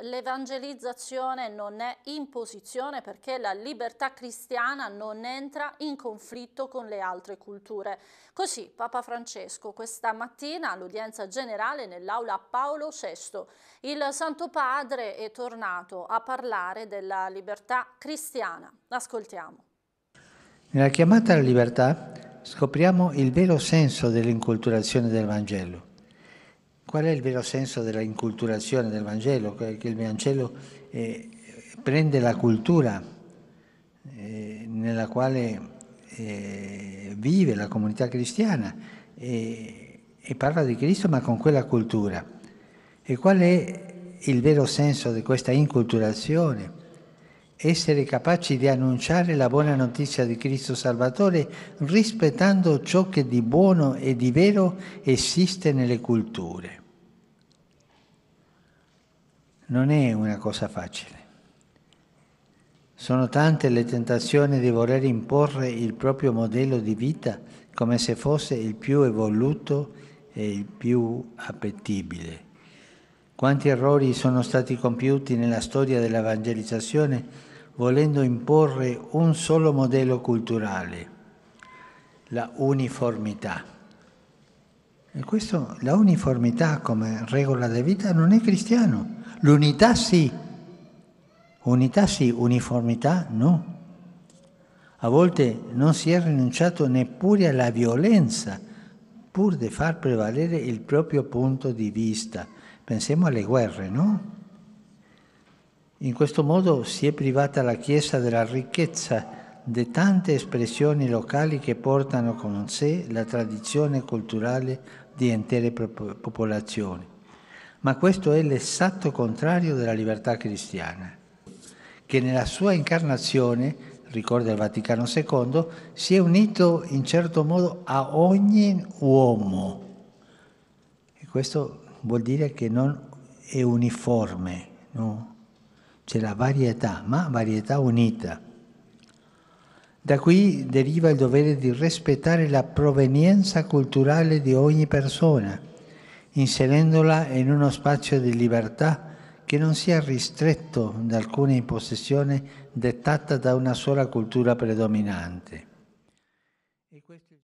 l'evangelizzazione non è imposizione perché la libertà cristiana non entra in conflitto con le altre culture. Così Papa Francesco questa mattina all'udienza generale nell'aula Paolo VI, il Santo Padre è tornato a parlare della libertà cristiana. Ascoltiamo. Nella chiamata alla libertà scopriamo il vero senso dell'inculturazione del Vangelo Qual è il vero senso della inculturazione del Vangelo? Che il Vangelo eh, prende la cultura eh, nella quale eh, vive la comunità cristiana e, e parla di Cristo ma con quella cultura. E qual è il vero senso di questa inculturazione? essere capaci di annunciare la buona notizia di Cristo Salvatore rispettando ciò che di buono e di vero esiste nelle culture. Non è una cosa facile. Sono tante le tentazioni di voler imporre il proprio modello di vita come se fosse il più evoluto e il più appetibile. Quanti errori sono stati compiuti nella storia dell'evangelizzazione volendo imporre un solo modello culturale, la uniformità. E questo, la uniformità come regola di vita non è cristiano. L'unità sì, unità sì, uniformità no. A volte non si è rinunciato neppure alla violenza pur di far prevalere il proprio punto di vista Pensiamo alle guerre, no? In questo modo si è privata la Chiesa della ricchezza di tante espressioni locali che portano con sé la tradizione culturale di intere popolazioni. Ma questo è l'esatto contrario della libertà cristiana, che nella sua incarnazione, ricorda il Vaticano II, si è unito in certo modo a ogni uomo. E questo vuol dire che non è uniforme, no? c'è la varietà, ma varietà unita. Da qui deriva il dovere di rispettare la provenienza culturale di ogni persona, inserendola in uno spazio di libertà che non sia ristretto da alcuna imposizione dettata da una sola cultura predominante.